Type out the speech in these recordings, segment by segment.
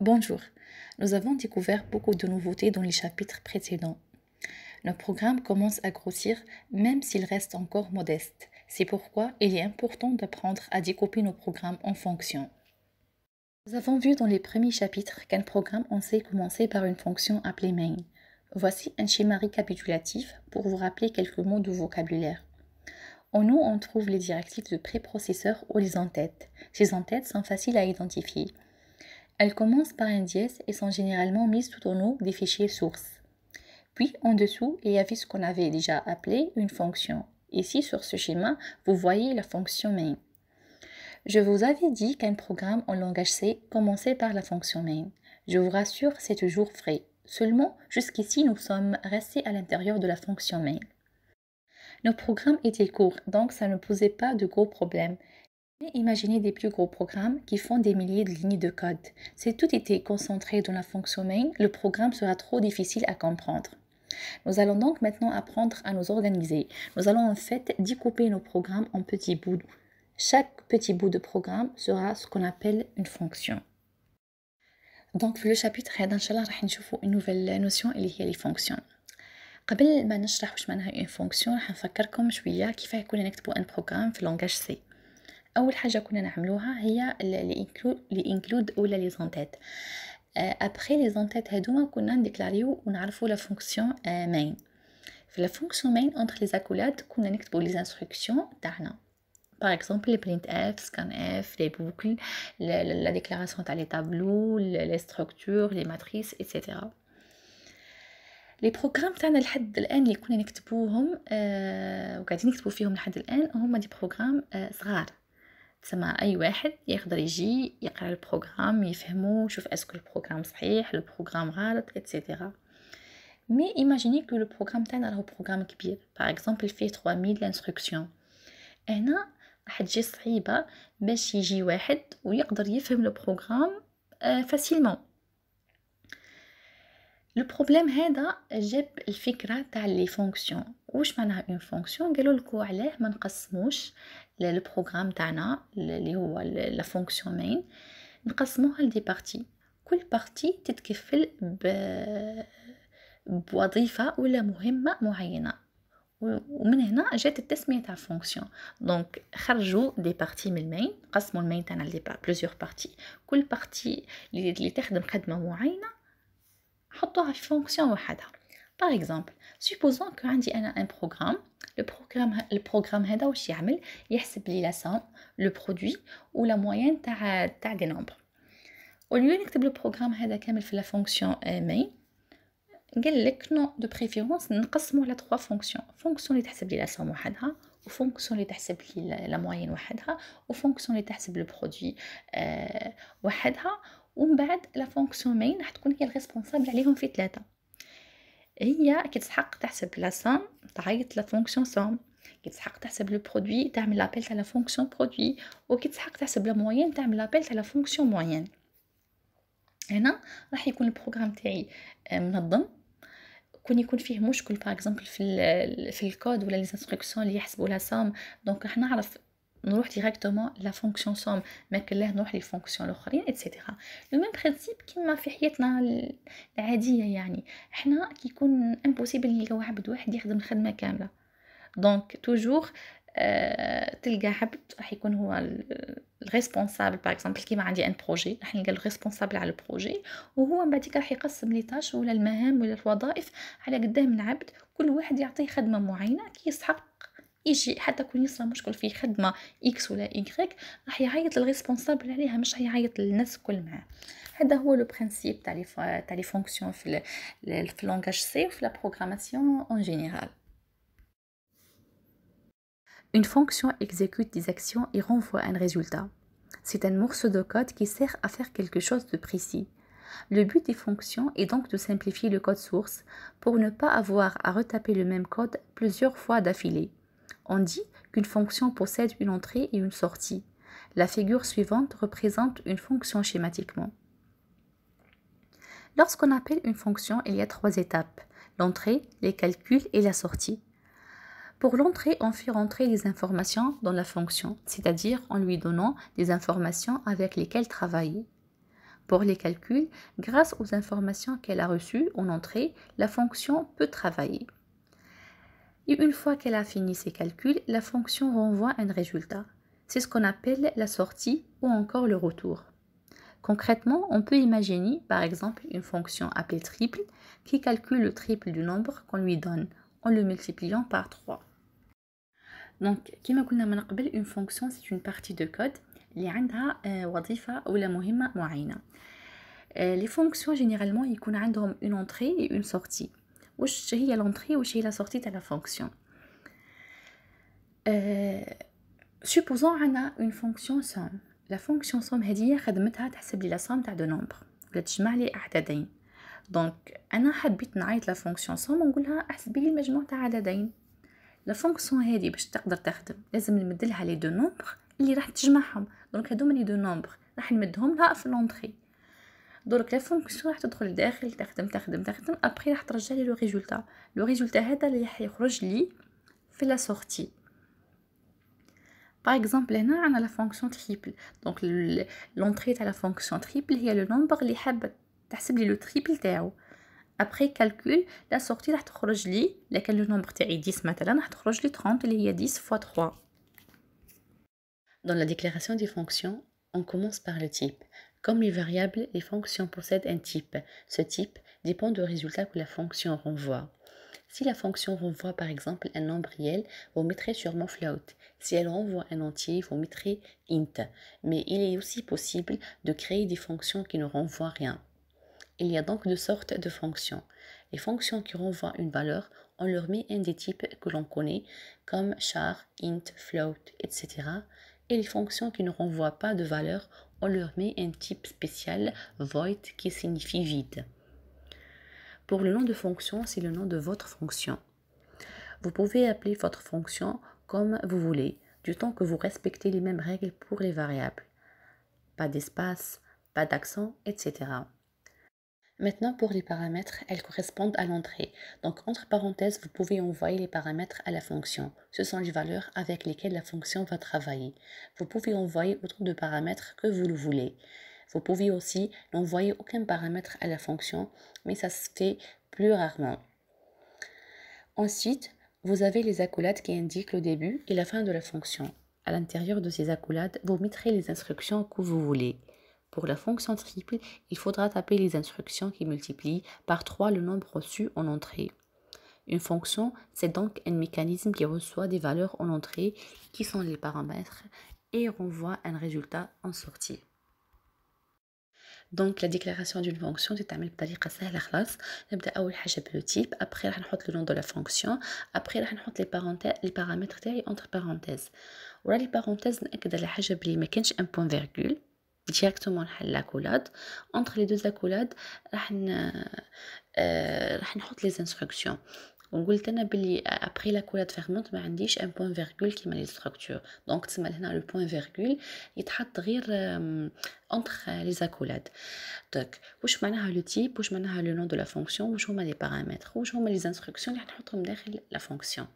Bonjour, nous avons découvert beaucoup de nouveautés dans les chapitres précédents. Nos programmes commencent à grossir même s'ils restent encore modestes. C'est pourquoi il est important d'apprendre à découper nos programmes en fonctions. Nous avons vu dans les premiers chapitres qu'un programme en sait commencer par une fonction appelée main. Voici un schéma récapitulatif pour vous rappeler quelques mots de vocabulaire. En nous, on trouve les directives de préprocesseur ou les entêtes. Ces entêtes sont faciles à identifier. Elles commencent par un dièse et sont généralement mises tout au haut des fichiers sources. Puis, en dessous, il y avait ce qu'on avait déjà appelé une fonction. Ici, sur ce schéma, vous voyez la fonction main. Je vous avais dit qu'un programme en langage C commençait par la fonction main. Je vous rassure, c'est toujours vrai. Seulement, jusqu'ici, nous sommes restés à l'intérieur de la fonction main. Nos programmes étaient courts, donc ça ne posait pas de gros problèmes. Imaginez des plus gros programmes qui font des milliers de lignes de code. Si tout était concentré dans la fonction main, le programme sera trop difficile à comprendre. Nous allons donc maintenant apprendre à nous organiser. Nous allons en fait découper nos programmes en petits bouts. Chaque petit bout de programme sera ce qu'on appelle une fonction. Donc, le chapitre on une nouvelle notion y a les fonctions. une fonction un programme le langage C. اول حاجه كنا نعملوها هي الانكلود ولا لي زونتات ابخي لي زونتات هادوما كنا نديكلاريو ونعرفوا لا فونكسيون مين آه، في لا فونكسيون مين اونتر لي زاكولاد كنا نكتبوا لي انستركسيون تاعنا باغ اكزومبل برينت اف سكان اف لي بوكل لا ديكلاراسيون تاع لي تابلو لي ستركتور لي ماتريس ايتترا لي بروغرام تاعنا لحد الان اللي كنا نكتبوهم آه وقاعدين نكتبو فيهم لحد الان هما دي بروغرام آه صغار تسمى اي واحد يقدر يجي يقرا البروغرام يفهمو يشوف اسكو البروغرام صحيح البروغرام غلط اتسيتيرا مي ايماجيني كو البروغرام تاعنا راهو بروغرام كبير باغ اكزومبل فيه 3000 انستركسيون هنا راح تجي صعيبه باش يجي واحد ويقدر يفهم البروغرام فاسيلمون لو بروبليم هذا جاب الفكره تاع لي فونكسيون واش معناها اون فونكسيون قالوا لكم علاه ما نقسموش للبروغرام تاعنا اللي هو لا فونكسيون مين نقسموها لدي بارتي كل بارتي تتكفل ب بوظيفه ولا مهمه معينه ومن هنا جات التسميه تاع فونكسيون دونك خرجوا دي بارتي من المين قسموا المين تاعنا لدي بلوزيور بارتي كل بارتي اللي تخدم خدمه معينه حطوها في فونكسيون وحدها Par exemple, supposons que a un programme, le programme le programme هذا واش يعمل يحسب la somme, le produit ou la moyenne de des nombres. Au lieu d'écrire le programme هذا euh, euh, la fonction main, قال لك نو de préférence Nous على trois fonctions. Fonction qui تحسب لي la somme وحدها fonction qui تحسب la moyenne وحدها ou fonction de تحسب le produit la fonction main راح تكون هي responsable trois في هي كتسحق تحسب لا سام تعيط لا فونكسيون سام كتسحق تحسب لو برودوي تعمل لابيل تاع لا فونكسيون برودوي وكتسحق تحسب لا موين تعمل لابيل تاع لا فونكسيون موين هنا راح يكون البروغرام تاعي آه، منظم كون يكون فيه مشكل باغ اكزومبل في في الكود ولا لي انستركسيون اللي يحسبوا لا سام دونك راح نعرف نروح ديريكتومون لا فونكسيون سوم ما كلاه نروح للفونكسيون الاخرين ايتترا لو ميم برينسيپ كيما في حياتنا العاديه يعني حنا كيكون امبوسيبل نلقى واحد واحد يخدم الخدمه كامله دونك توجور euh, تلقى عبد راح يكون هو الريسبونسابل باغ اكزومبل كيما عندي ان بروجي راح نلقى الريسبونسابل على البروجي وهو من بعديك راح يقسم لي تاش ولا المهام ولا الوظائف على قدام من عبد كل واحد يعطيه خدمه معينه كي يستحق يجي حتى كون مشكل Une fonction exécute des actions et renvoie un résultat. C'est un morceau de code qui sert à faire quelque chose de précis. Le but des fonctions est donc de simplifier le code source pour ne pas avoir à retaper le même code plusieurs fois d'affilée. On dit qu'une fonction possède une entrée et une sortie. La figure suivante représente une fonction schématiquement. Lorsqu'on appelle une fonction, il y a trois étapes, l'entrée, les calculs et la sortie. Pour l'entrée, on fait rentrer les informations dans la fonction, c'est-à-dire en lui donnant des informations avec lesquelles travailler. Pour les calculs, grâce aux informations qu'elle a reçues en entrée, la fonction peut travailler. Et une fois qu'elle a fini ses calculs, la fonction renvoie un résultat. C'est ce qu'on appelle la sortie ou encore le retour. Concrètement, on peut imaginer par exemple une fonction appelée triple qui calcule le triple du nombre qu'on lui donne en le multipliant par 3. Donc, comme on dit, une fonction c'est une partie de code qui a une Les fonctions généralement ils ont une entrée et une sortie. واش هي لونطري واش هي لا سورتي تاع لا فونكسيون سوبوزون عندنا اون فونكسيون سوم لا فونكسيون سوم هذه خدمتها تحسب لي لا سوم تاع دو نومبر ولا تجمع لي اعدادين دونك انا حبيت نعيط لا فونكسيون سوم ونقولها احسبي لي المجموع تاع عددين لا فونكسيون هذه باش تقدر تخدم لازم نمد لها لي دو نومبر اللي راح تجمعهم دونك هذوما لي دو نومبر راح نمدهم لها في لونطري دورك لا فونكسيون راح تدخل لداخل تخدم تخدم تخدم ابخي راح ترجع لي لو ريزولتا لو ريزولتا هذا اللي راح يخرج لي في لا سورتي باغ اكزومبل هنا عندنا لا فونكسيون تريبل دونك لونتري تاع لا فونكسيون تريبل هي لو نومبر اللي حاب تحسب لي لو تريبل تاعو ابخي كالكول لا سورتي راح تخرج لي لكن لو نومبر تاعي 10 مثلا راح تخرج لي 30 اللي هي 10 فوا 3 Dans la déclaration des fonctions, on commence par le type. Comme les variables, les fonctions possèdent un type. Ce type dépend du résultat que la fonction renvoie. Si la fonction renvoie par exemple un nombre réel, vous mettrez sûrement float. Si elle renvoie un entier, vous mettrez int. Mais il est aussi possible de créer des fonctions qui ne renvoient rien. Il y a donc deux sortes de fonctions. Les fonctions qui renvoient une valeur, on leur met un des types que l'on connaît, comme char, int, float, etc. Et les fonctions qui ne renvoient pas de valeur, on leur met un type spécial void qui signifie vide. Pour le nom de fonction, c'est le nom de votre fonction. Vous pouvez appeler votre fonction comme vous voulez, du temps que vous respectez les mêmes règles pour les variables. Pas d'espace, pas d'accent, etc. Maintenant, pour les paramètres, elles correspondent à l'entrée. Donc, entre parenthèses, vous pouvez envoyer les paramètres à la fonction. Ce sont les valeurs avec lesquelles la fonction va travailler. Vous pouvez envoyer autant de paramètres que vous le voulez. Vous pouvez aussi n'envoyer aucun paramètre à la fonction, mais ça se fait plus rarement. Ensuite, vous avez les accolades qui indiquent le début et la fin de la fonction. À l'intérieur de ces accolades, vous mettrez les instructions que vous voulez. Pour la fonction triple, il faudra taper les instructions qui multiplient par 3 le nombre reçu en entrée. Une fonction, c'est donc un mécanisme qui reçoit des valeurs en entrée, qui sont les paramètres, et renvoie un résultat en sortie. Donc la déclaration d'une fonction c'est un peu plus facile. On le type, après on le nom de la fonction, après la les paramètres entre parenthèses. les parenthèses, on point virgule. ديريكتومون نحل لاكولاد اونتر لي دو زاكولاد راح ن... آه، راح نحط لي و وقلت انا بلي ابري لاكولاد فيرمونت ما عنديش ان بوين فيرغول كيما لي ستركتور دونك تسمى لهنا لو بوين فيرغول يتحط غير اونتر لي زاكولاد دوك واش معناها لو تيب واش معناها لو نون دو لا فونكسيون واش هما لي بارامتر واش هما لي لي اللي حنحطهم داخل لا فونكسيون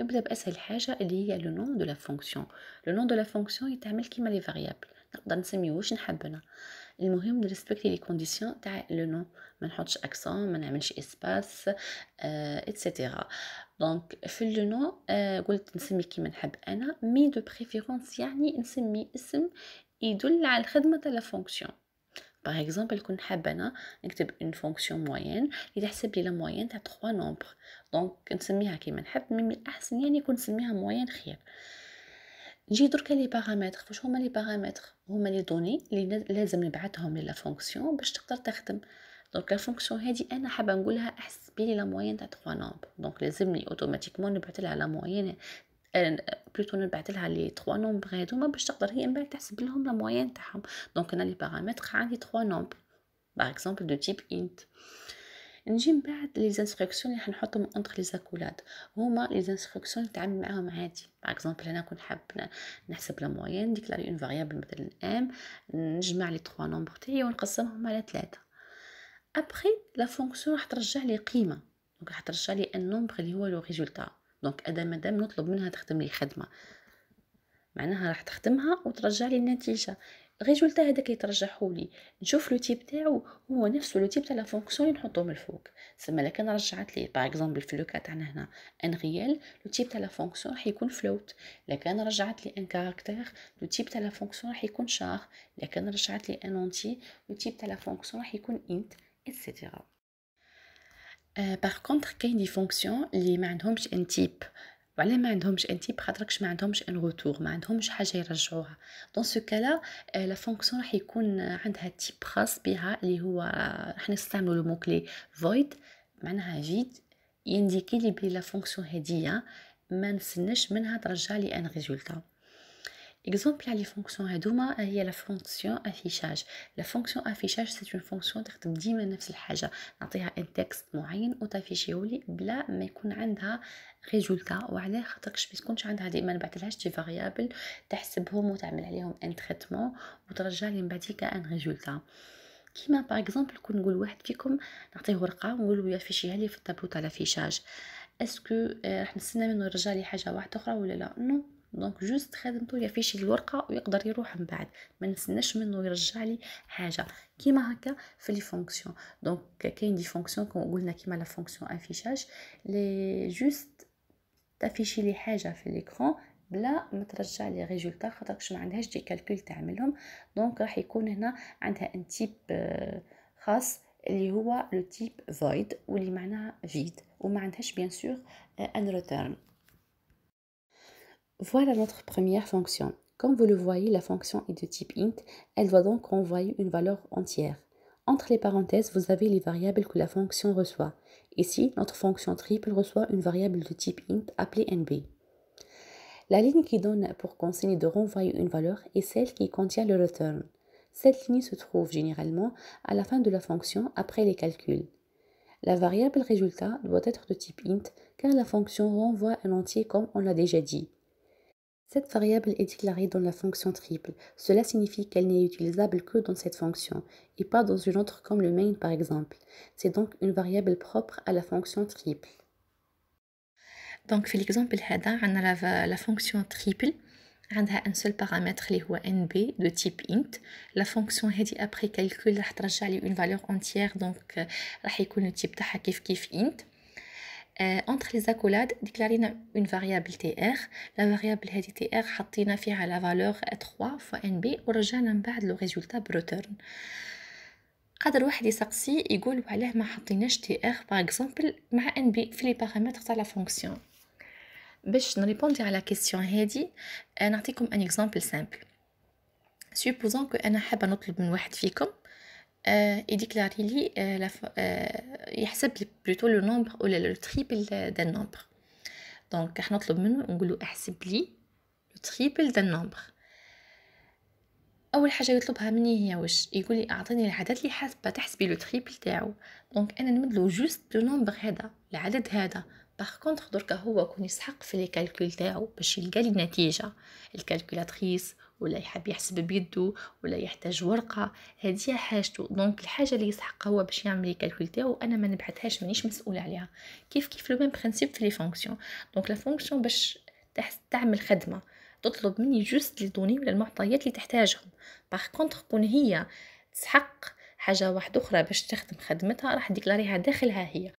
نبدا باسهل حاجه اللي هي لو نون دو لا فونكسيون لو نون دو لا فونكسيون يتعمل كيما لي فاريابل نقدر نسميه واش نحب انا المهم نريسبكتي لي كونديسيون تاع لو نو ما نحطش اكسون ما نعملش اسباس اتسيتيرا دونك في لو نو آه، قلت نسمي كيما نحب انا مي دو بريفيرونس يعني نسمي اسم يدل على الخدمه تاع لا فونكسيون باغ اكزومبل كون نحب انا نكتب اون فونكسيون موين اللي تحسب لي لا موين تاع 3 نومبر دونك نسميها كيما نحب مي من الاحسن يعني كون نسميها موين خير نجي دركا لي باغامتر واش هما لي باغامتر هما لي دوني لي لازم نبعثهم للا فونكسيون باش تقدر تخدم دونك لا فونكسيون هادي انا حابه نقولها احسب بلي لا موين تاع 3 نومبر دونك لازمني اوتوماتيكمون نبعث لها لا موين بلوتو نبعث لها لي 3 نومبر هادوما باش تقدر هي من بعد تحسب لهم لا موين تاعهم دونك انا لي باغامتر عندي 3 نومبر باغ اكزومبل دو تيب انت نجي من بعد لي زانستركسيون اللي حنحطهم اونتر لي زاكولاد هما لي زانستركسيون اللي نتعامل معاهم عادي باغ اكزومبل هنا كون حاب نحسب لا موين ديكلاري اون فاريابل مثلا ام نجمع لي تخوا نومبر تاعي ونقسمهم على ثلاثه ابخي لا فونكسيون راح ترجع لي قيمه دونك راح ترجع لي نومبر اللي هو لو ريزولتا دونك ادا مادام نطلب منها تخدم لي خدمه معناها راح تخدمها وترجع لي النتيجه غيجولتا هذا كيترجحوا لي نشوف لو تيب تاعو هو نفسه لو تيب تاع لا فونكسيون اللي نحطو من الفوق سما الا كان رجعت لي باغ اكزومبل في لوكا تاعنا هنا ان ريال لو تيب تاع لا فونكسيون راح يكون فلوت كان رجعت لي ان كاركتر لو تيب تاع لا فونكسيون راح يكون شار كان رجعت لي ان اونتي لو تيب تاع لا فونكسيون راح يكون انت اتسيتيرا باغ كونتر كاين دي فونكسيون لي ما عندهمش ان تيب وعلاه ما عندهمش ان تيب خاطركش ما عندهمش ان روتور ما عندهمش حاجه يرجعوها دون سو كالا لا فونكسيون راح يكون عندها تيب خاص بها اللي هو راح نستعملوا لو موكلي فويد معناها جيد ينديكي لي بلي لا فونكسيون هديه ما نستناش منها ترجع لي ان ريزولتا اكزومبل على لي فونكسيون هادوما هي لا فونكسيون افيشاج لا فونكسيون افيشاج سي اون فونكسيون تخدم ديما نفس الحاجه نعطيها ان تكست معين وتافيشيولي بلا ما يكون عندها ريزولتا وعلاه خاطرش ما تكونش عندها ديما نبعثلهاش دي فاريابل تحسبهم وتعمل عليهم ان تريتمون وترجع لي من بعديك ان ريزولتا كيما باغ اكزومبل كون نقول واحد فيكم نعطيه ورقه ونقول له يافيشيها لي في الطابلو تاع لافيشاج اسكو راح نستنى منه يرجع لي حاجه واحده اخرى ولا لا نو دونك جوست خدمته يفيشي الورقه ويقدر يروح من بعد ما نستناش منه يرجع لي حاجه كيما هكا في لي فونكسيون دونك كاين دي فونكسيون كما قلنا كيما لا فونكسيون افيشاج لي جوست تافيشي لي حاجه في ليكرون بلا ما ترجع لي ريزولتا خاطرش ما عندهاش دي كالكول تعملهم دونك راح يكون هنا عندها ان تيب euh، خاص اللي هو لو تيب فويد واللي معناها فيد وما عندهاش بيان سور ان ريتيرن Voilà notre première fonction. Comme vous le voyez, la fonction est de type int, elle doit donc renvoyer une valeur entière. Entre les parenthèses, vous avez les variables que la fonction reçoit. Ici, notre fonction triple reçoit une variable de type int appelée nb. La ligne qui donne pour consigne de renvoyer une valeur est celle qui contient le return. Cette ligne se trouve généralement à la fin de la fonction après les calculs. La variable résultat doit être de type int car la fonction renvoie un entier comme on l'a déjà dit. Cette variable est déclarée dans la fonction triple. Cela signifie qu'elle n'est utilisable que dans cette fonction et pas dans une autre comme le main par exemple. C'est donc une variable propre à la fonction triple. Donc, fait l'exemple, on a la, fonction triple. on a un seul paramètre, les nb de type int. La fonction calcul après ابري une valeur valeur une valeur entière, donc type type لي زاكولاد ديكلارينا اون فاريابل تي ار لا فاريابل هادي تي ار حطينا فيها لا فالور 3 فو ان بي ورجعنا من بعد لو ريزولتا بريتيرن قادر واحد يسقسي يقول علاه ما حطيناش تي ار باغ اكزومبل مع ان بي في لي باراميتر تاع لا فونكسيون باش نريبوندي على كيسيون هادي نعطيكم ان اكزومبل سامبل سيبوزون كو انا حابه نطلب من واحد فيكم اي ديكلاري لي يحسب لي بلوتو لو نومبر ولا لو تريبل دال نومبر دونك راح نطلب منه نقولو احسب لي لو تريبل دال نومبر اول حاجه يطلبها مني هي واش يقول لي اعطيني العدد اللي حاسبه تحسبي لو تريبل تاعو دونك انا نمد له جوست لو نومبر هذا العدد هذا باغ كونطخ دركا هو كون يسحق في لي كالكول تاعو باش يلقى لي نتيجه الكالكولاتريس ولا يحب يحسب بيدو ولا يحتاج ورقه هذه حاجته دونك الحاجه اللي يسحقها هو باش يعمل الكالكول تاعو انا ما نبعثهاش مانيش مسؤولة عليها كيف كيف لو ميم برينسيپ في لي فونكسيون دونك لا فونكسيون باش تعمل خدمه تطلب مني جوست لي دوني ولا المعطيات اللي تحتاجهم باغ كونتر كون هي تسحق حاجه واحده اخرى باش تخدم خدمتها راح ديكلاريها داخلها هي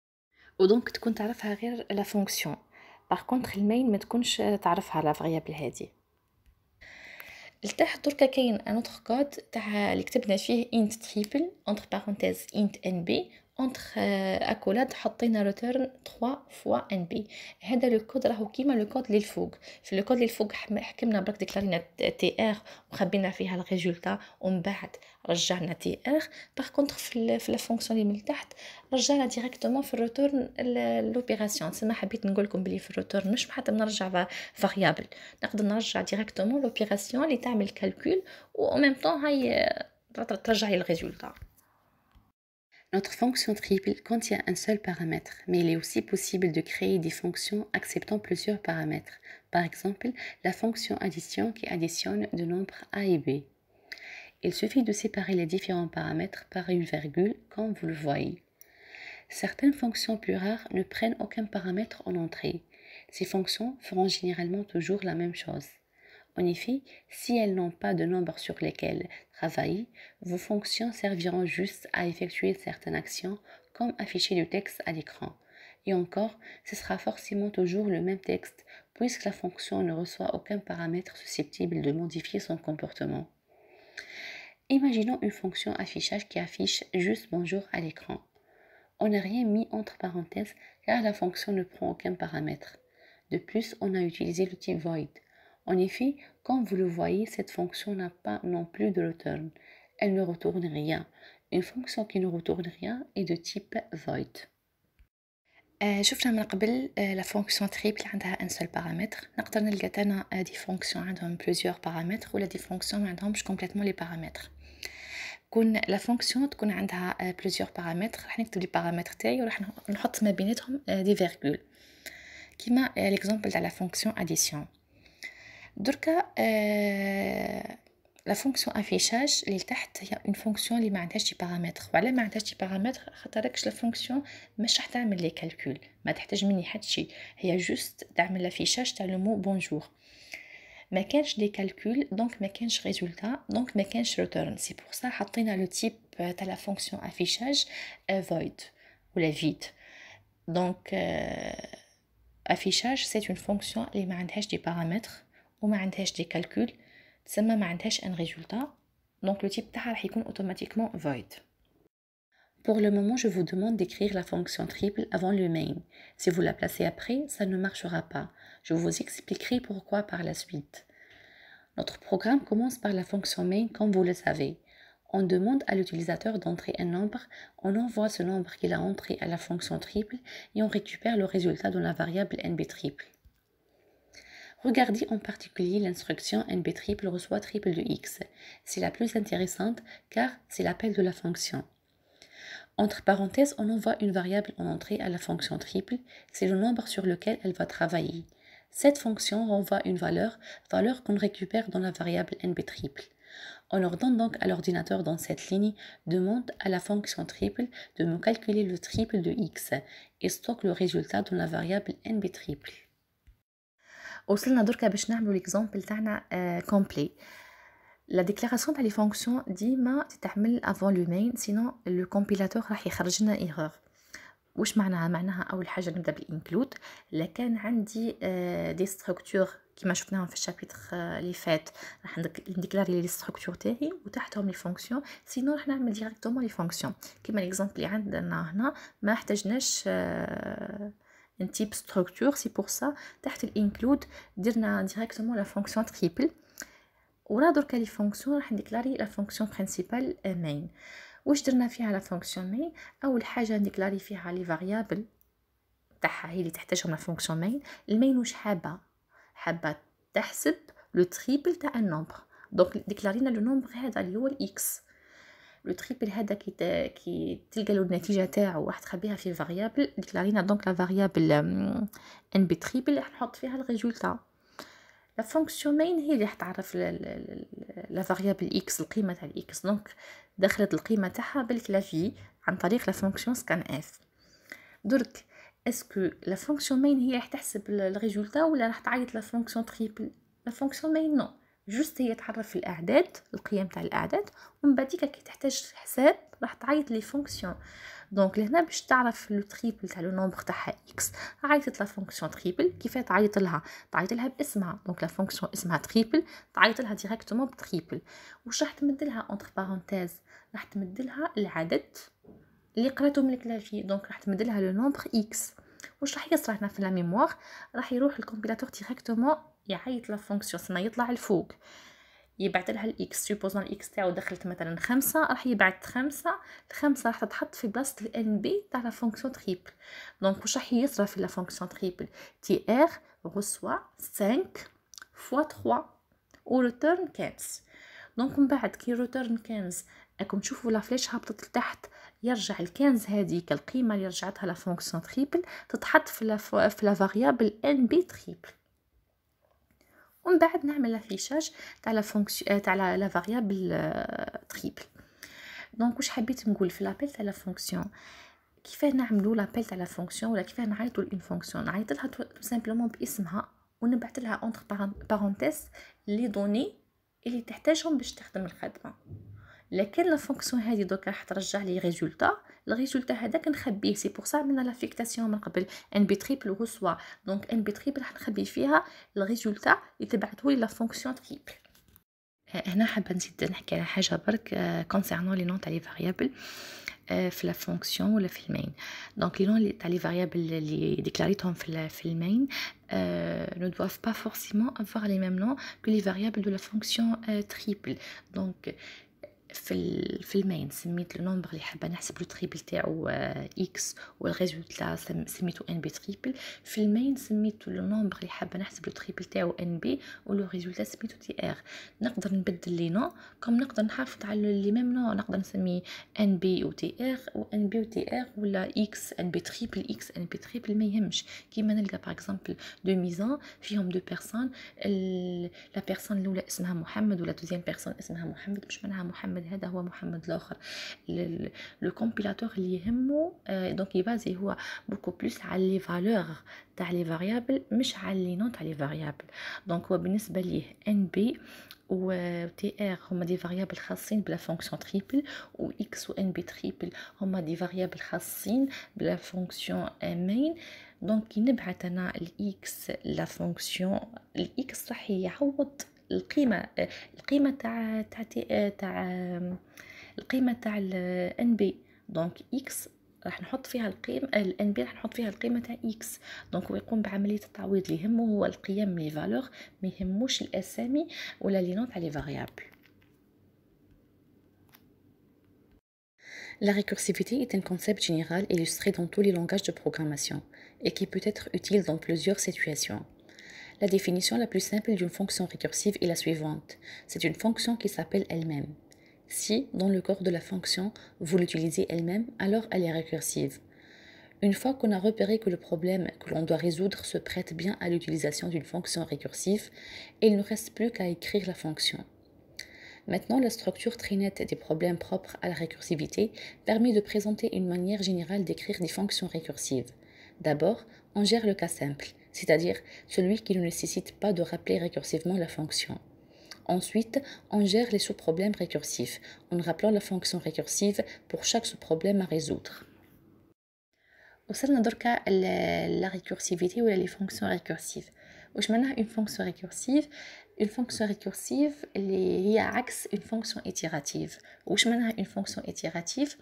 ودونك تكون تعرفها غير لا فونكسيون باغ كونتر المين ما تكونش تعرفها لا فغيابل هادي لتاح دركا كاين ان اوتر كود تاع اللي كتبنا فيه انت تريبل اونتر بارونتيز انت ان بي اونتر اكولاد euh, حطينا ريتيرن 3 فوا ان بي هذا لو كود راهو كيما لو كود اللي الفوق في لو كود اللي الفوق حكمنا برك ديكلارينا تي ار وخبينا فيها الريزولتا ومن بعد رجعنا تي ار باغ كونتر في في لا فونكسيون اللي من تحت رجعنا ديريكتومون في الريتيرن لوبيراسيون سما حبيت نقول لكم بلي في الريتورن مش حتى نرجع فاريابل نقدر نرجع ديريكتومون لوبيراسيون اللي تعمل كالكول و او ميم طون هاي ترجعي الريزولتا Notre fonction triple contient un seul paramètre, mais il est aussi possible de créer des fonctions acceptant plusieurs paramètres. Par exemple, la fonction addition qui additionne de nombres a et b. Il suffit de séparer les différents paramètres par une virgule, comme vous le voyez. Certaines fonctions plus rares ne prennent aucun paramètre en entrée. Ces fonctions feront généralement toujours la même chose. En effet, si elles n'ont pas de nombre sur lesquels travailler, vos fonctions serviront juste à effectuer certaines actions comme afficher le texte à l'écran. Et encore, ce sera forcément toujours le même texte puisque la fonction ne reçoit aucun paramètre susceptible de modifier son comportement. Imaginons une fonction affichage qui affiche juste bonjour à l'écran. On n'a rien mis entre parenthèses car la fonction ne prend aucun paramètre. De plus, on a utilisé l'outil void en effet, comme vous le voyez, cette fonction n'a pas non plus de return. Elle ne retourne rien. Une fonction qui ne retourne rien est de type void. Je vais vous la fonction triple qui a un seul paramètre. Nous avons vu a fonctions plusieurs paramètres ou fonction fonctions ont complètement les paramètres. La fonction a euh, plusieurs paramètres. Nous avons les paramètres et euh, nous des virgules. Qui est euh, l'exemple de la fonction addition? durka la fonction affichage là il y a une fonction qui manteaux des paramètres voilà les manteaux des paramètres quand une la fonction mais je ne de calculs mais pas de mini pas de chose il y a juste de le mot « bonjour mais qu'est-ce le calcul donc mais qu'est-ce résultat donc mais qu'est-ce retour. c'est pour ça qu'atteint le type à la fonction affichage void ou la vide donc affichage c'est une fonction qui manteaux des paramètres وما عندهاش دي كالكول تسمى ما عندهاش ان ريزولتا دونك لو تيب تاعها automatiquement void Pour le moment, je vous demande d'écrire la fonction triple avant le main. Si vous la placez après, ça ne marchera pas. Je vous expliquerai pourquoi par la suite. Notre programme commence par la fonction main, comme vous le savez. On demande à l'utilisateur d'entrer un nombre, on envoie ce nombre qu'il a entré à la fonction triple et on récupère le résultat dans la variable nb triple. Regardez en particulier l'instruction NB triple reçoit triple de x. C'est la plus intéressante car c'est l'appel de la fonction. Entre parenthèses, on envoie une variable en entrée à la fonction triple, c'est le nombre sur lequel elle va travailler. Cette fonction renvoie une valeur, valeur qu'on récupère dans la variable NB triple. On ordonne donc à l'ordinateur dans cette ligne demande à la fonction triple de me calculer le triple de x et stocke le résultat dans la variable nb triple. وصلنا دركا باش نعملو ليكزامبل تاعنا كومبلي لا ديكلاراسيون تاع لي فونكسيون ديما تتعمل افون لو مين سينو لو كومبيلاتور راح يخرج لنا ايرور واش معناها معناها اول حاجه نبدا بالانكلود لكان عندي دي آه، ستركتور كيما شفناهم في الشابيتر آه، اللي فات راح نديكلاري لي ستركتور تاعي وتحتهم لي فونكسيون سينو راح نعمل ديريكتومون لي فونكسيون كيما ليكزامبل اللي عندنا هنا ما احتاجناش آه، un type structure c'est pour ça تحت الانكلود درنا ديريكتومون لا فونكسيون تريبل ورا دركا لي فونكسيون راح نديكلاري لا فونكسيون برينسيبال مين واش درنا فيها لا فونكسيون مين اول حاجه نديكلاري فيها لي فاريابل تاعها هي اللي تحتاجهم لا فونكسيون مين المين واش حابه حابه تحسب لو تريبل تاع النومبر دونك ديكلارينا لو نومبر هذا اللي هو الاكس لو تريبل هذا كي كي تلقى له النتيجه تاعو راح تخبيها في فاريابل ديكلارينا دونك لا فاريابل ان بي تريبل راح نحط فيها الريزولتا لا فونكسيون مين هي اللي راح تعرف لا فاريابل اكس القيمه تاع الاكس دونك دخلت القيمه تاعها بالكلافي عن طريق لا فونكسيون سكان اف درك اسكو لا فونكسيون مين هي راح تحسب الريزولتا ولا راح تعيط لا فونكسيون تريبل لا فونكسيون مين نو جوست هي تعرف في الاعداد القيم تاع الاعداد ومن بعد كي تحتاج حساب راح تعيط لي فونكسيون دونك لهنا باش تعرف لو تريبل تاع لو نومبر تاعها اكس عيطت لا فونكسيون تريبل كيفاه تعيط لها تعيط لها باسمها دونك لا فونكسيون اسمها تريبل تعيط لها ديريكتومون بتريبل واش راح تمد لها اونتر بارونتيز راح تمد لها العدد اللي قراته من الكلافي دونك راح تمد لها لو نومبر اكس واش راح يصرى هنا في لا ميموار راح يروح الكومبيلاتور ديريكتومون يعيط لا فونكسيون سما يطلع لفوق يبعت لها الاكس سوبوزون الاكس تاعو دخلت مثلا خمسة راح يبعت خمسة الخمسة راح تتحط في بلاصة الان بي تاع لا فونكسيون تريبل دونك واش راح يصرى في لا فونكسيون تريبل تي ار غسوا 5 فوا 3 و روتورن 15 دونك من بعد كي روتورن 15 راكم تشوفوا لا فليش هبطت لتحت يرجع الكنز هذيك القيمه اللي رجعتها لا فونكسيون تريبل تتحط في في لا فاريابل ان بي تريبل ومن بعد نعمل لافيشاج تاع لا فونكسيون آه، تاع لا فاريابل تريبل دونك واش حبيت نقول في لابيل تاع لا فونكسيون كيفاه نعملو لابيل تاع لا فونكسيون ولا كيفاه نعيطو لاون فونكسيون نعيط لها تو سامبلومون باسمها ونبعث لها اونتر بارونتيس لي دوني اللي تحتاجهم باش تخدم الخدمه لكن لا فونكسيون هادي دوك راح ترجع لي ريزولتا الريزولتا هذا كنخبيه سي بور سا عملنا لافيكتاسيون من قبل ان بي تريبل سوا دونك ان بي تريبل راح نخبي فيها الريزولتا اللي تبعته لي لا فونكسيون تريبل آه، هنا حابه نزيد نحكي على حاجه برك كونسيرنون لي نون تاع لي فاريابل في لا فونكسيون ولا في المين دونك لي نون تاع لي فاريابل لي ديكلاريتهم في في المين آه، ne doivent pas forcément avoir les mêmes noms que les variables de la fonction آه، triple donc في في المين سميت لو نومبر اللي حابه نحسب لو تريبل تاعو اكس آه، والريزولتا سميتو ان بي تريبل في المين سميت لو نومبر اللي حابه نحسب لو تريبل تاعو ان بي ولو ريزولتا سميتو تي ار نقدر نبدل لي نو كم نقدر نحافظ على لي ميم نو نقدر نسمي ان بي و تي ار و ان بي و تي ار ولا اكس ان بي تريبل اكس ان بي تريبل ما يهمش كيما نلقى باغ اكزومبل دو ميزان فيهم دو بيرسون لا بيرسون الاولى اسمها محمد ولا دوزيام بيرسون اسمها محمد باش معناها محمد محمد هذا هو محمد الاخر لو كومبيلاتور اللي يهمه دونك آه، يبازي هو بوكو بلوس على لي فالور تاع لي فاريابل مش على لي نون تاع لي فاريابل دونك هو بالنسبه ليه ان بي و تي ار هما دي فاريابل خاصين بلا فونكسيون تريبل و اكس و ان بي تريبل هما دي فاريابل خاصين بلا فونكسيون مين دونك كي نبعث انا الاكس لا فونكسيون الاكس راح يعوض القيمه القيمه تاع تاع تاع القيمه تاع الان بي دونك اكس راح نحط فيها القيم الان بي راح نحط فيها القيمه تاع اكس دونك هو يقوم بعمليه التعويض اللي يهمه هو القيم لي فالور ما يهموش الاسامي e ولا لي نون تاع لي فاريابل La récursivité est un concept général illustré dans tous les langages de programmation et qui peut être utile dans plusieurs situations. La définition la plus simple d'une fonction récursive est la suivante. C'est une fonction qui s'appelle elle-même. Si, dans le corps de la fonction, vous l'utilisez elle-même, alors elle est récursive. Une fois qu'on a repéré que le problème que l'on doit résoudre se prête bien à l'utilisation d'une fonction récursive, il ne reste plus qu'à écrire la fonction. Maintenant, la structure très nette des problèmes propres à la récursivité permet de présenter une manière générale d'écrire des fonctions récursives. D'abord, on gère le cas simple. C'est-à-dire celui qui ne nécessite pas de rappeler récursivement la fonction. Ensuite, on gère les sous-problèmes récursifs en rappelant la fonction récursive pour chaque sous-problème à résoudre. Au sein d'un la récursivité ou les fonctions récursives. Où je une fonction récursive, une fonction récursive, les axe, une fonction itérative. Où je une fonction itérative,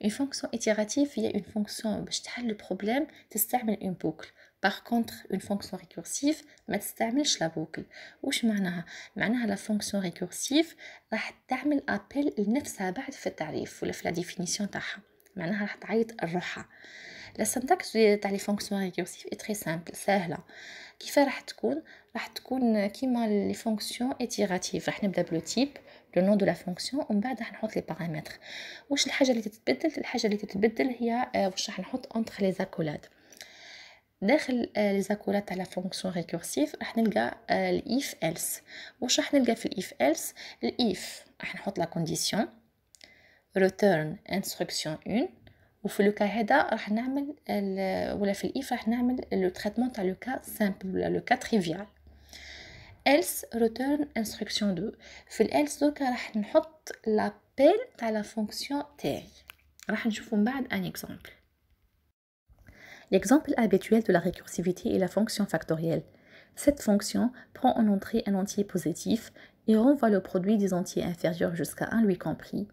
une fonction itérative, il y a une fonction. le problème de une boucle. باغ كونطخ اون فونكسيون ريكورسيف ما تستعملش لا بوكل واش معناها معناها لا فونكسيون ريكورسيف راح تعمل ابل لنفسها بعد في التعريف ولا في لا ديفينيسيون تاعها معناها راح تعيط لروحها لا سنتاكس تاع لي فونكسيون ريكورسيف اي تري سامبل ساهله كيف راح تكون راح تكون كيما لي فونكسيون اتيراتيف راح نبدا بلو تيب لو نون دو لا فونكسيون ومن بعد راح نحط لي بارامتر واش الحاجه اللي تتبدل الحاجه اللي تتبدل هي آه، واش راح نحط اونتر لي زاكولاد داخل آه، لي زاكولات تاع لا فونكسيون ريكورسيف راح نلقى آه، الاف ايلس واش راح نلقى في الاف ايلس الاف راح نحط لا كونديسيون ريتيرن انستركسيون 1 وفي لوكا هذا راح نعمل ولا في الاف راح نعمل لو تريتمون تاع لوكا سامبل ولا لوكا تريفيال ايلس ريتيرن انستركسيون 2 في الايلس دوكا راح نحط لابيل تاع لا فونكسيون تاعي راح نشوفو من بعد ان اكزومبل L'exemple habituel de la récursivité est la fonction factorielle. Cette fonction prend en entrée un entier positif et renvoie le produit des entiers inférieurs jusqu'à 1 lui compris.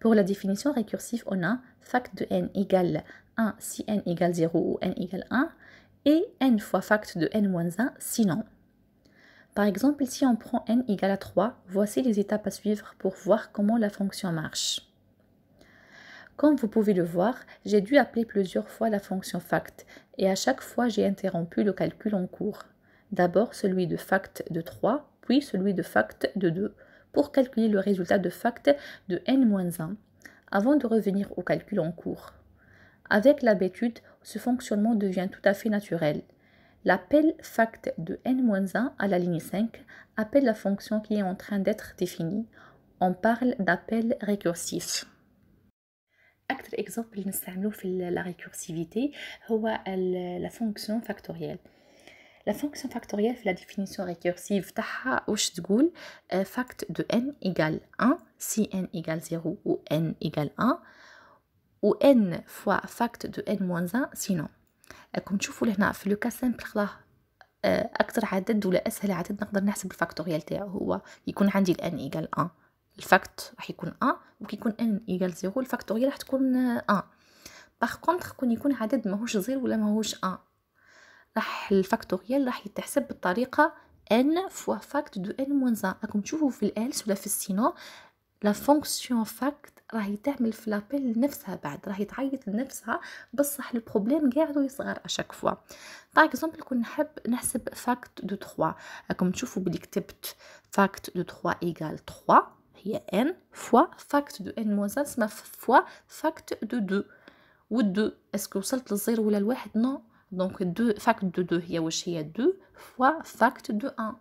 Pour la définition récursive, on a fact de n égale 1 si n égale 0 ou n égale 1 et n fois fact de n-1 sinon. Par exemple, si on prend n égale à 3, voici les étapes à suivre pour voir comment la fonction marche. Comme vous pouvez le voir, j'ai dû appeler plusieurs fois la fonction fact et à chaque fois j'ai interrompu le calcul en cours. D'abord celui de fact de 3, puis celui de fact de 2 pour calculer le résultat de fact de n-1 avant de revenir au calcul en cours. Avec l'habitude, ce fonctionnement devient tout à fait naturel. L'appel fact de n-1 à la ligne 5 appelle la fonction qui est en train d'être définie. On parle d'appel récursif. اكثر اكزامبل نستعملوه في لا ريكورسيفيتي هو لا فونكسيون فاكتوريال لا فونكسيون فاكتوريال في لا ديفينيسيون ريكورسيف تاعها واش تقول فاكت دو ان ايغال 1 سي ان ايغال 0 و ان ايغال 1 و ان فوا فاكت دو ان موانز 1 سينون راكم تشوفوا لهنا في لو كاس سامبل خلاص آه، اكثر عدد ولا اسهل عدد نقدر نحسب الفاكتوريال تاعو هو يكون عندي الان ايغال 1 الفاكت راح يكون ا وكيكون ان ايغال زيرو الفاكتوريال راح تكون ا باغ كونطخ كون يكون عدد ماهوش زيرو ولا ماهوش ا راح الفاكتوريال راح يتحسب بالطريقه ان فوا فاكت دو ان موان ا راكم تشوفوا في الالس ولا في السينو لا فونكسيون فاكت راهي تعمل في لابيل نفسها بعد راهي تعيط لنفسها بصح البروبليم قاعدو يصغر اشاك فوا باغ اكزومبل كون نحب نحسب فاكت دو 3 راكم تشوفوا بلي كتبت فاكت دو 3 ايغال 3 هي n فوا فاكت دو n موان 1 سما فوا فاكت دو 2 و2 اسكو وصلت للزيرو ولا الواحد نو دونك دو فاكت دو 2 هي واش هي دو فوا فاكت دو 1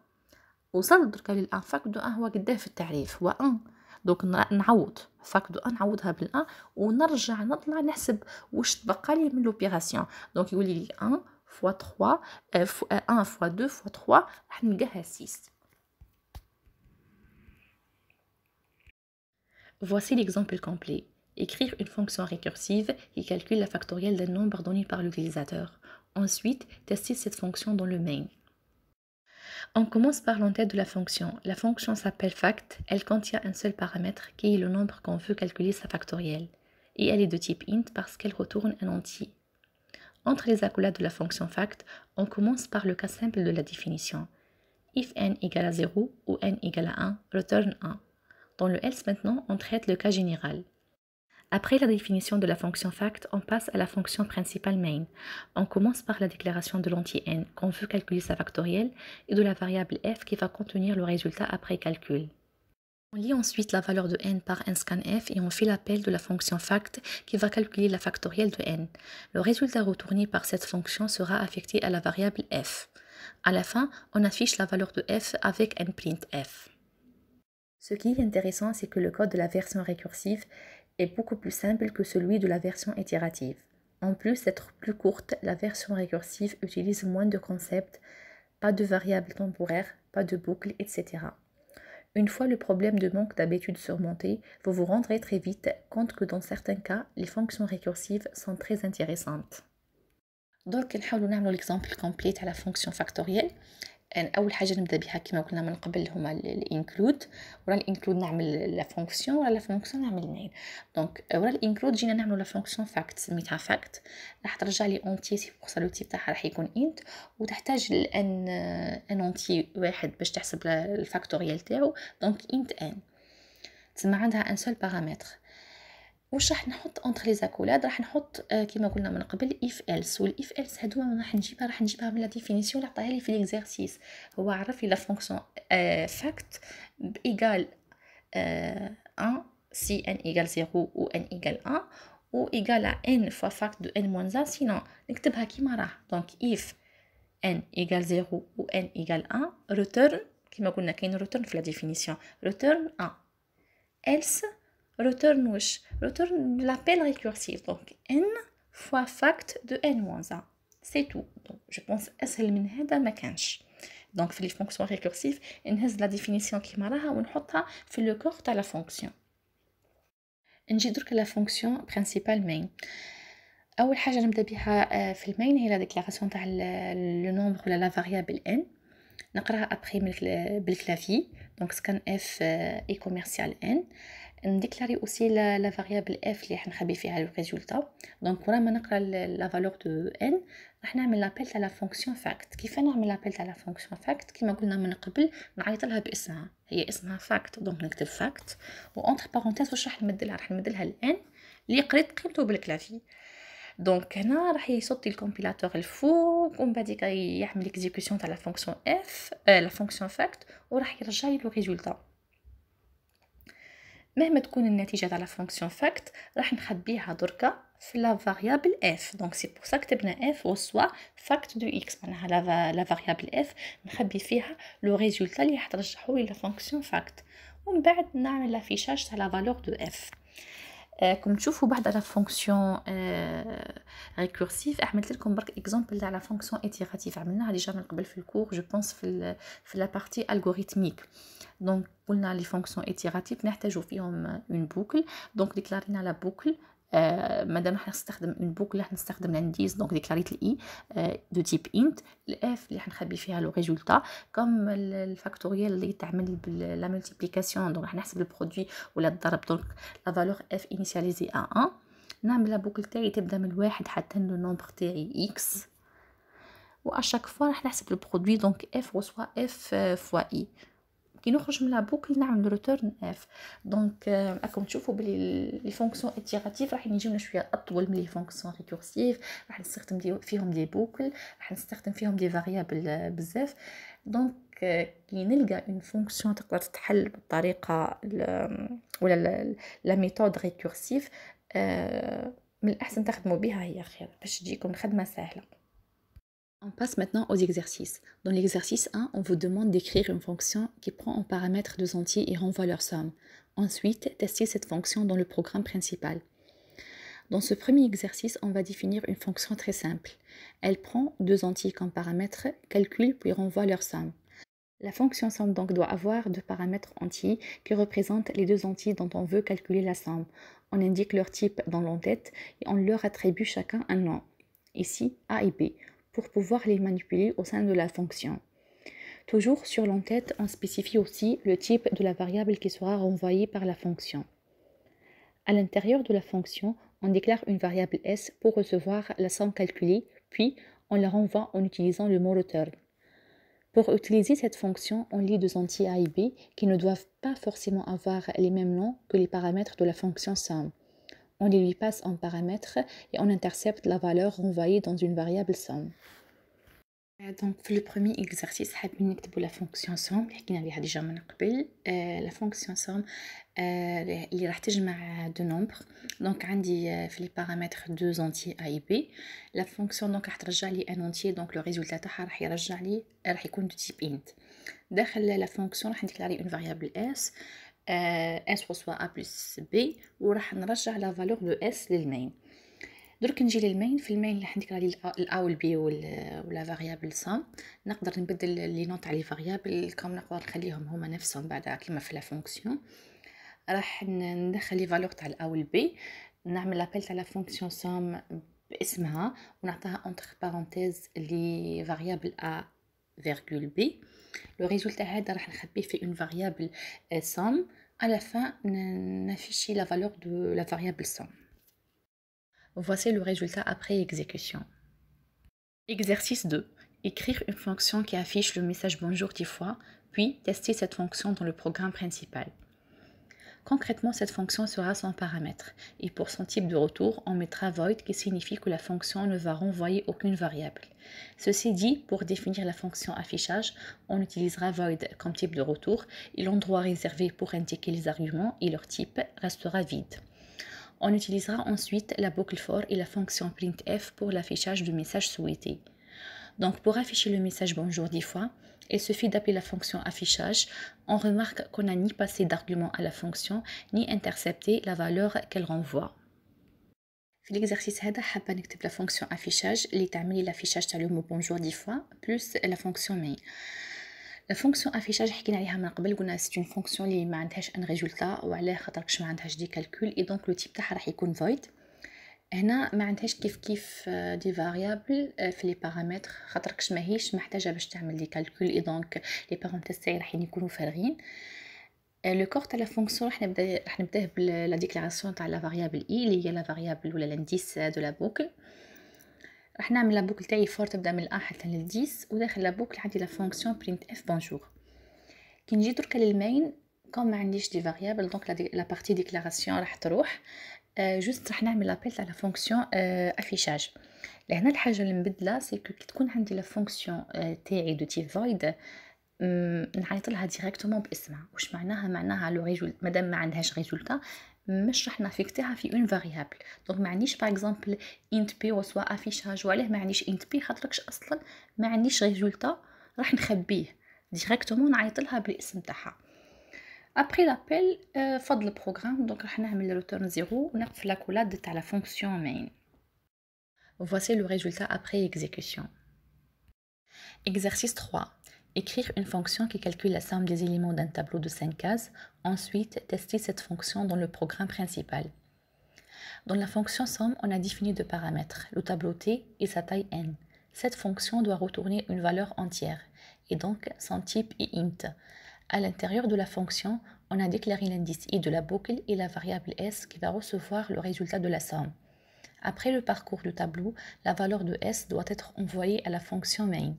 وصلت دركا لل 1 فاكت دو 1 هو قداه في التعريف هو 1 دونك نعوض فاك دو ان نعوضها بال1 ونرجع نطلع نحسب واش تبقى لي من لوبيراسيون دونك يولي لي 1 فوا 3 1 فوا 2 فوا 3 راح نلقاها 6 Voici l'exemple complet. Écrire une fonction récursive qui calcule la factorielle d'un nombre donné par l'utilisateur. Ensuite, tester cette fonction dans le main. On commence par l'entête de la fonction. La fonction s'appelle fact. Elle contient un seul paramètre qui est le nombre qu'on veut calculer sa factorielle. Et elle est de type int parce qu'elle retourne un entier. Entre les accolades de la fonction fact, on commence par le cas simple de la définition. If n égale à 0 ou n égale à 1, return 1. Dans le else maintenant, on traite le cas général. Après la définition de la fonction fact, on passe à la fonction principale main. On commence par la déclaration de l'entier n qu'on veut calculer sa factorielle et de la variable f qui va contenir le résultat après calcul. On lit ensuite la valeur de n par un scan f et on fait l'appel de la fonction fact qui va calculer la factorielle de n. Le résultat retourné par cette fonction sera affecté à la variable f. À la fin, on affiche la valeur de f avec un print f. Ce qui est intéressant, c'est que le code de la version récursive est beaucoup plus simple que celui de la version itérative. En plus d'être plus courte, la version récursive utilise moins de concepts, pas de variables temporaires, pas de boucles, etc. Une fois le problème de manque d'habitude surmonté, vous vous rendrez très vite compte que dans certains cas, les fonctions récursives sont très intéressantes. Donc, allons va l'exemple complet à la fonction factorielle. يعني اول حاجه نبدا بها كما قلنا من قبل هما الانكلود ورا الانكلود نعمل لا فونكسيون ورا لا فونكسيون نعمل نين دونك ورا الانكلود جينا نعملو لا فونكسيون فاكت سميتها فاكت راح ترجع لي اونتي سي بوغ لو تيب تاعها راح يكون انت وتحتاج الان ان اونتي واحد باش تحسب الفاكتوريال تاعو دونك انت ان تسمى عندها ان سول بارامتر واش راح نحط اونتر لي زاكولاد راح نحط آه، كيما قلنا من قبل اف الس والاف الس هادو راح نجيبها راح نجيبها من لا ديفينيسيون اللي عطاها لي في ليكزيرسيس هو عرف لي لا فونكسيون فاكت ايغال آه 1 سي ان ايغال 0 و ان ايغال 1 و ايغال ان فوا فاكت دو ان موان 1 سينو نكتبها كيما راه دونك اف ان ايغال 0 و ان ايغال 1 ريتيرن كيما قلنا كاين ريتيرن في لا ديفينيسيون ريتيرن 1 else retourne وش retourne l'appel ريكورسيف دونك ان فوا فاكت دو ان 1 c'est tout donc je pense اسهل من هذا ما كانش دونك في لي فونكسيون ريكورسيف نهز لا ديفينيسيون كيما راها ونحطها في لو كور تاع لا فونكسيون نجي درك لا فونكسيون برينسيبال مين اول حاجه نبدا بها في المين هي لا ديكلاراسيون تاع لو نومبر ولا لا فاريابل ان نقراها ابري بالكلافي دونك سكان اف اي كوميرسيال ان نديكلاري اوسي لا فاريابل اف اللي نخبي فيها لو ريزولتا دونك ورا ما نقرا لا فالور دو ان راح نعمل لابيل تاع لا فونكسيون فاكت كيف نعمل لابيل تاع لا فونكسيون فاكت كيما قلنا من قبل نعيط لها باسمها هي اسمها فاكت دونك نكتب فاكت و اونتر بارونتيز واش راح نمدلها راح نمدلها الان اللي قريت قيمته بالكلافي دونك هنا راح يصوتي الكومبيلاتور الفوق ومن بعد يعمل اكزيكوسيون تاع لا فونكسيون اف لا فونكسيون فاكت وراح يرجع لي لو مهما تكون النتيجه تاع لا فونكسيون فاكت راح نخبيها دركا في لا فاريابل اف دونك سي بور سا كتبنا اف سوا فاكت دو اكس معناها لا لا فاريابل اف نخبي فيها لو ريزولتا اللي راح ترجحوا لي لا فونكسيون فاكت ومن بعد نعمل لافيشاج تاع لا فالور دو اف Comme vous pouvez le voir dans la fonction récursive, je vous ai un exemple de la fonction itérative. Nous l'avons déjà fait dans le cours, je pense, dans la partie algorithmique. Donc, pour les fonctions itératives avons besoin d'une boucle. Donc, nous la boucle. راح آه، نستخدم ان راح نستخدم لانديز دونك ديكلاريت الاي دو تيب انت الاف اللي حنخبي فيها لو ريزولتا كوم الفاكتوريال اللي تعمل بلا ملتيبليكاسيون دونك راح نحسب البرودوي ولا الضرب دونك لا فالور اف انيشاليزي ا ان نعمل لا بوكل تاعي تبدا من واحد حتى لو نومبر تاعي اكس واشاك فوا راح نحسب البرودوي دونك اف وسوا اف فوا اي كي نخرج من لابوكل نعمل ريتورن اف دونك راكم تشوفوا بلي لي فونكسيون اتيراتيف راح يجيونا شويه اطول من لي فونكسيون ريكورسيف راح نستخدم فيهم دي بوكل راح نستخدم فيهم دي فاريابل بزاف دونك euh, كي نلقى اون فونكسيون تقدر تتحل بالطريقه ولا لا ميثود ريكورسيف من الاحسن تخدموا بها هي خير باش تجيكم الخدمه سهله On passe maintenant aux exercices. Dans l'exercice 1, on vous demande d'écrire une fonction qui prend en paramètre deux entiers et renvoie leur somme. Ensuite, testez cette fonction dans le programme principal. Dans ce premier exercice, on va définir une fonction très simple. Elle prend deux entiers comme paramètre, calcule puis renvoie leur somme. La fonction somme donc doit avoir deux paramètres entiers qui représentent les deux entiers dont on veut calculer la somme. On indique leur type dans l'entête et on leur attribue chacun un nom. Ici, A et B pour pouvoir les manipuler au sein de la fonction. Toujours sur l'entête, on spécifie aussi le type de la variable qui sera renvoyée par la fonction. À l'intérieur de la fonction, on déclare une variable s pour recevoir la somme calculée, puis on la renvoie en utilisant le mot return. Pour utiliser cette fonction, on lit deux entiers a et b qui ne doivent pas forcément avoir les mêmes noms que les paramètres de la fonction somme on les lui passe en paramètre et on intercepte la valeur renvoyée dans une variable somme. Donc, le premier exercice, c'est la fonction somme, qui est déjà en La fonction somme, elle est de deux nombres. Donc, on dit les paramètres deux entiers A et B. La fonction, donc, elle un entier, donc le résultat, elle est de type int. Dans la fonction, on a une variable S. اس وسوا ا بلس بي وراح نرجع لا فالور دو اس للمين درك نجي للمين في المين اللي عندك لي الا والبي ولا فاريابل سام نقدر نبدل لي نوت على لي فاريابل كوم نقدر نخليهم هما نفسهم بعد كيما في لا فونكسيون راح ندخل لي فالور تاع الا البي نعمل لابيل تاع لا فونكسيون سام باسمها ونعطيها اونتر بارونتيز لي فاريابل ا فيرغول بي résultat résultat هذا راح نخبيه une variable euh, somme. À la fin affiche la valeur de la variable somme voici le résultat après exécution exercice 2 écrire une fonction qui affiche le message bonjour 10 fois puis tester cette fonction dans le programme principal Concrètement, cette fonction sera sans paramètre et pour son type de retour, on mettra void qui signifie que la fonction ne va renvoyer aucune variable. Ceci dit, pour définir la fonction affichage, on utilisera void comme type de retour et l'endroit réservé pour indiquer les arguments et leur type restera vide. On utilisera ensuite la boucle for et la fonction printf pour l'affichage du message souhaité. Donc pour afficher le message bonjour dix fois, il suffit d'appeler la fonction affichage. On remarque qu'on n'a ni passé d'argument à la fonction, ni intercepté la valeur qu'elle renvoie. Pour l'exercice هذا حابة نكتب la fonction affichage qui تعمل l'affichage de mot bonjour 10 fois plus la fonction main. La fonction affichage je عليها من قبل c'est une fonction qui ما عندهاش résultat ou qui calcul et donc le type تاعها راح يكون void. هنا ما عندهاش كيف كيف آه، دي فاريابل آه، في لي بارامتر خاطر كش ماهيش محتاجه باش تعمل لي كالكول اي دونك لي بارامتر تاعي راحين يكونوا فارغين لو كور تاع لا فونكسيون راح نبدا راح نبداه بلا ديكلاراسيون تاع لا فاريابل اي اللي هي لا فاريابل ولا لانديس دو لا بوكل راح نعمل لا بوكل تاعي فور تبدا من الا حتى للديس وداخل لا بوكل عندي لا فونكسيون برينت اف بونجور كي نجي دركا للماين كون ما عنديش دي فاريابل دونك لا بارتي ديكلاراسيون راح تروح جوست آه، راح نعمل لابيل تاع لا فونكسيون افيشاج لهنا الحاجه المبدله سي كي تكون عندي لا آه، فونكسيون تاعي دو تيب فويد نعيط لها ديريكتومون باسمها واش معناها معناها لو ريزولت مادام ما عندهاش ريزولتا مش راح نافيكتيها في اون فاريابل دونك ما عنديش باغ اكزومبل انت بي وسوا افيشاج وعليه ما عنديش انت بي خاطركش اصلا ما عنديش ريزولتا راح نخبيه ديريكتومون نعيط لها بالاسم تاعها ابري لابيل faire le programme, راح نعمل va زيرو la لاكولاد تاع la fonction main. Voici le résultat après exécution. Exercice 3. Écrire une fonction qui calcule la somme des éléments d'un tableau de 5 cases. Ensuite, tester cette fonction dans le programme principal. Dans la fonction somme, on a défini deux paramètres, le tableau T et sa taille n. Cette fonction doit retourner une valeur entière, et donc son type est int à l'intérieur de la fonction, on a déclaré l'indice i de la boucle et la variable s qui va recevoir le résultat de la somme. Après le parcours du tableau, la valeur de s doit être envoyée à la fonction main.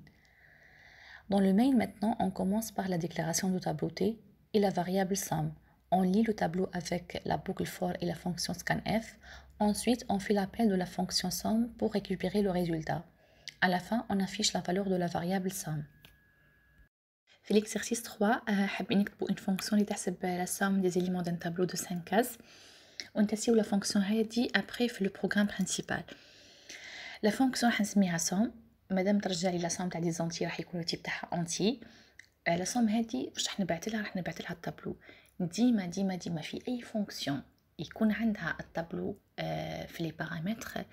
Dans le main maintenant, on commence par la déclaration du tableau t et la variable somme. On lit le tableau avec la boucle for et la fonction scanf. Ensuite, on fait l'appel de la fonction somme pour récupérer le résultat. À la fin, on affiche la valeur de la variable somme. في ليكسيرسيس 3 حابين نكتبوا ان فونكسيون اللي تحسب لا سام دي زيليمون دان تابلو دو 5 كاز ونتسيو لا فونكسيون هادي ابري في لو بروغرام برينسيبال لا فونكسيون نسميها سام مادام ترجع لي لا سام تاع دي زونتي راح يكون التيب تاعها اونتي لا سام هادي واش راح نبعث لها راح نبعث لها الطابلو ديما ديما ديما في اي فونكسيون يكون عندها الطابلو euh, في لي بارامتر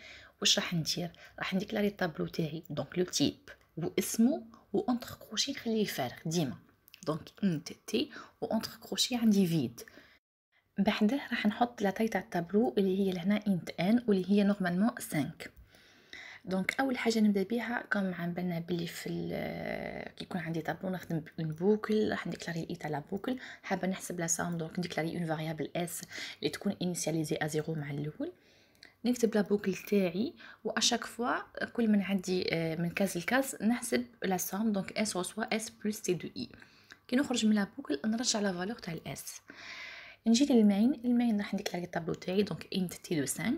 واش راح ندير راح نديكلاري الطابلو تاعي دونك لو تيب واسمه و اونتر كروشي نخليه فارغ ديما دونك ان تي اونتر كروشي عندي فيد بعده راح نحط لا تاع التابلو اللي هي لهنا انت ان واللي هي نورمالمون 5 دونك اول حاجه نبدا بها كم عم بالنا بلي في كي آه، يكون عندي تابلو نخدم اون بوكل راح نديكلاري اي e تاع لا بوكل حابه نحسب لا سام دونك نديكلاري اون فاريابل اس اللي تكون انيسياليزي ا زيرو مع الاول نكتب لابوكل تاعي واشاك فوا كل من عندي آه، من كاز لكاز نحسب لا سوم دونك اس سوا اس بلس تي دو اي كي نخرج من لابوكل نرجع لا فالور تاع الاس نجي للمين المين راح نديكلاري طابلو تاعي دونك انت تي دو 5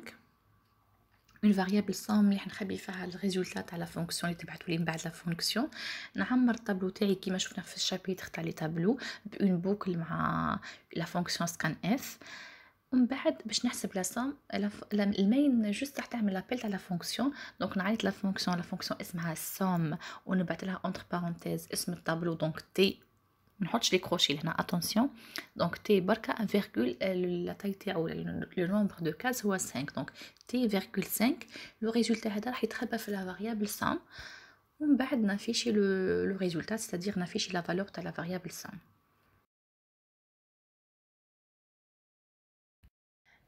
اون فاريابل سوم اللي حنخبي فيها الريزولتا تاع لا فونكسيون اللي تبعثوا لي من بعد لا فونكسيون نعمر الطابلو تاعي كيما شفنا في الشابيتر تاع لي طابلو بون بوكل مع لا فونكسيون سكان اف ومن بعد باش نحسب لاسوم المين جوست راح تعمل لابيل تاع لا فونكسيون دونك نعيط لا فونكسيون لا فونكسيون اسمها سوم ونبعث لها اونتر بارونتيز اسم الطابلو دونك تي ما نحطش لي كروشي لهنا اتونسيون دونك تي بركا ان فيرغول لا تاي تاعو لو نومبر دو كاز هو 5 دونك تي فيرغول 5 لو ريزولتا هذا راح يتخبى في لا فاريابل سام ومن بعد نافيشي لو ريزولتا سيتادير نافيشي لا فالور تاع لا فاريابل سام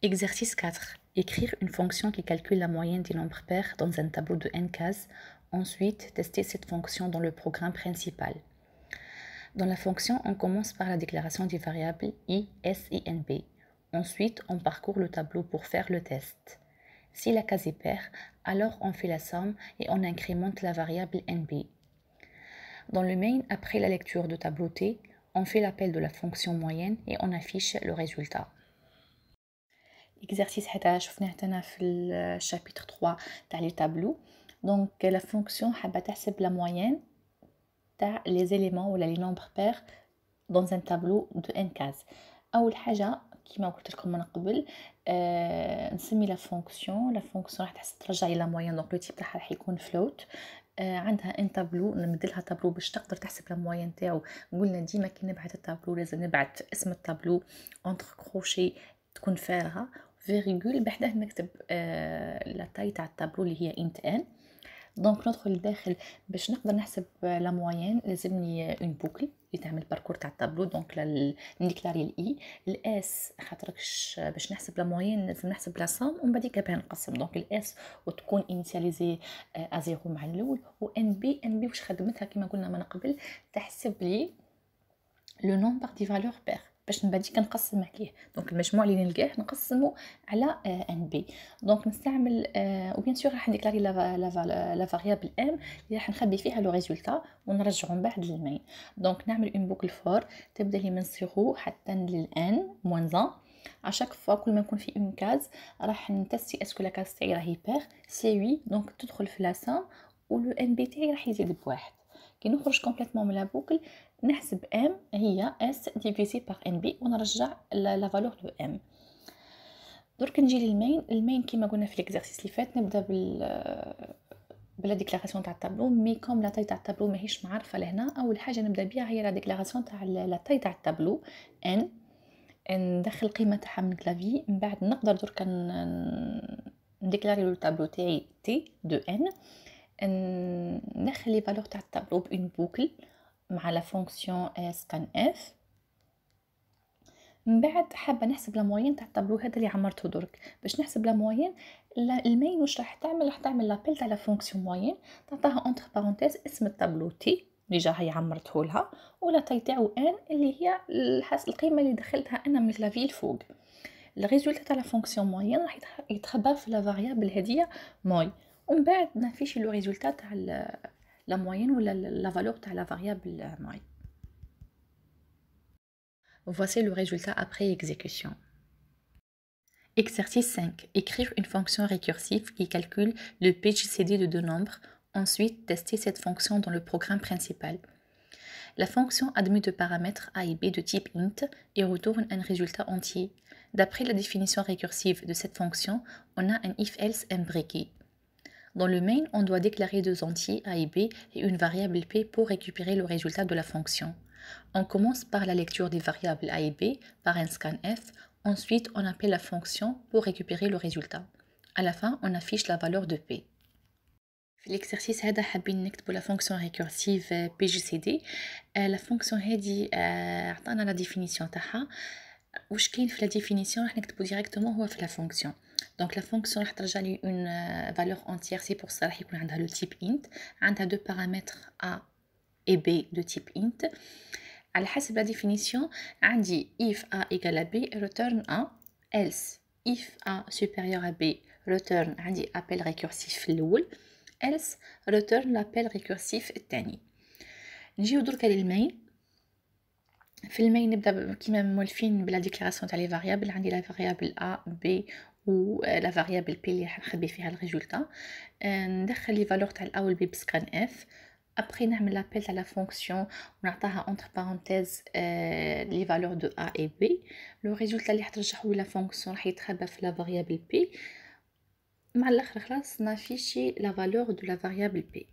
Exercice 4. Écrire une fonction qui calcule la moyenne des nombres pairs dans un tableau de n cases. Ensuite, tester cette fonction dans le programme principal. Dans la fonction, on commence par la déclaration des variables i, s et nb. Ensuite, on parcourt le tableau pour faire le test. Si la case est paire, alors on fait la somme et on incrémente la variable nb. Dans le main, après la lecture de tableau T, on fait l'appel de la fonction moyenne et on affiche le résultat. اكزرسيس هذا شفناه تانا في الشابيتر 3 تاع لي تابلو دونك لا فونكسيون حابه تحسب لا موين تاع لي زيليمون ولا لي نومبر بير دون ان تابلو دو ان كاز اول حاجه كيما قلت لكم من قبل آه نسمي لا فونكسيون لا فونكسيون راح تحسب ترجع لا موين دونك لو تيب تاعها راح يكون فلوت آه عندها ان تابلو نمدلها تابلو باش تقدر تحسب لا موين تاعو قلنا ديما كي نبعث التابلو لازم نبعث اسم التابلو اونتر كروشي تكون فارغه فيريغول بحداه نكتب تاي آه، تاع الطابلو اللي هي انت ان دونك ندخل لداخل باش نقدر نحسب لا موين لازمني اون بوكل اللي تعمل باركور تاع الطابلو دونك نديكلاري الاي الاس خاطركش باش نحسب لا موين لازم نحسب لا سام ومن بعد كابها نقسم دونك الاس وتكون انيسياليزي ازيرو آه، مع الاول ان بي ان بي واش خدمتها كيما قلنا من قبل تحسب لي لو نومبر دي فالور بير باش من بعد كنقسم عليه دونك المجموع اللي نلقاه نقسمه على ان آه، بي دونك نستعمل او بيان سور راح نديكلاري لا لا فاريابل ام اللي راح نخبي فيها لو ريزولتا ونرجعو من بعد للمين دونك نعمل اون بوكل فور تبدا لي من صيغو حتى للان موان زان اشاك فوا كل ما نكون في اون كاز راح نتستي اسكو لا كاز تاعي راهي بير سي وي دونك تدخل في لا و ولو ان بي تاعي راح يزيد بواحد كي نخرج كومبليتوم من لا بوكل نحسب ام هي اس ديفيزي بار ان بي ونرجع لا فالور دو ام درك نجي للمين المين كيما قلنا في ليكزارسيس اللي فات نبدا بال بلا ديكلاراسيون تاع التابلو مي كوم لا تاي تاع التابلو ماهيش معرفه لهنا اول حاجه نبدا بها هي لا ديكلاراسيون تاع لا تاي تاع التابلو ان ندخل القيمه تاعها من كلافي من بعد نقدر درك نديكلاري لو تابلو تاعي تي دو ان نخلي فالور تاع التابلو بون بوكل مع لا فونكسيون اس كان اف من بعد حابه نحسب لا موين تاع الطابلو هذا اللي عمرته درك باش نحسب لا موين المين واش راح تعمل راح تعمل لابيل تاع لا فونكسيون موين تعطاها اونتر بارونتيز اسم الطابلو تي اللي جا هي عمرته لها ولا تاي تاعو ان اللي هي الحاس القيمه اللي دخلتها انا من الكلافي الفوق الريزولتا تاع لا فونكسيون موين راح يتخبى في لا فاريابل هذيا موي ومن بعد نافيشي لو ريزولتا تاع la moyenne ou la valeur de la variable موين euh, Voici le résultat après exécution. Exercice 5. Écrire une fonction récursive qui calcule le pgcd de deux nombres. Ensuite, tester cette fonction dans le programme principal. La fonction admet deux paramètres a et b de type int et retourne un résultat entier. D'après la définition récursive de cette fonction, on a un if-else imbriqué. Dans le main, on doit déclarer deux entiers a et b et une variable p pour récupérer le résultat de la fonction. On commence par la lecture des variables a et b par un scan f, ensuite on appelle la fonction pour récupérer le résultat. À la fin, on affiche la valeur de p. l'exercice هذا حابين نكتبوا la fonction euh, la pgcd. récursive fonction دي euh, la définition هذه عطانا la définition تاعها واش كاين في la définition راح donc la fonction va une euh, valeur entière, c'est pour ça qu'on a عندها le type int, a deux paramètres a et b de type int. À la de la définition, dit if a égale à b return a, else if a supérieur à b return عندي appel récursif loul else return l'appel récursif الثاني. le main للمين في المين نبدا كيما مولفين بلا ديكلاراسيون تاع لي فاريابل عندي لا فاريابل ا بي ولا فاريابل بي اللي نخبي فيها الريزولتا آه، ندخل لي فالور تاع الاول بي بسكان اف ابخي نعمل لابيل تاع لا فونكسيون ونعطيها اونتر بارونتيز لي فالور دو ا اي بي لو ريزولتا اللي حترجعو لي لا فونكسيون راح يتخبى في لا فاريابل بي مع الاخر خلاص نافيشي لا فالور دو لا فاريابل بي